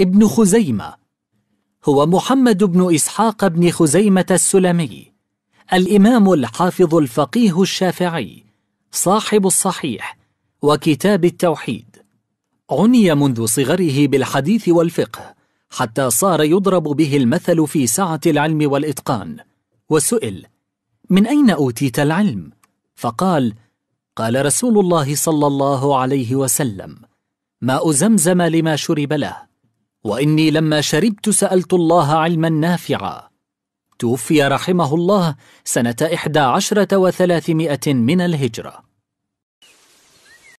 ابن خزيمة هو محمد بن إسحاق بن خزيمة السلمي الإمام الحافظ الفقيه الشافعي صاحب الصحيح وكتاب التوحيد عني منذ صغره بالحديث والفقه حتى صار يضرب به المثل في سعة العلم والإتقان وسئل من أين أوتيت العلم؟ فقال قال رسول الله صلى الله عليه وسلم ماء زمزم لما شرب له واني لما شربت سالت الله علما نافعا توفي رحمه الله سنه احدى عشره وثلاثمائه من الهجره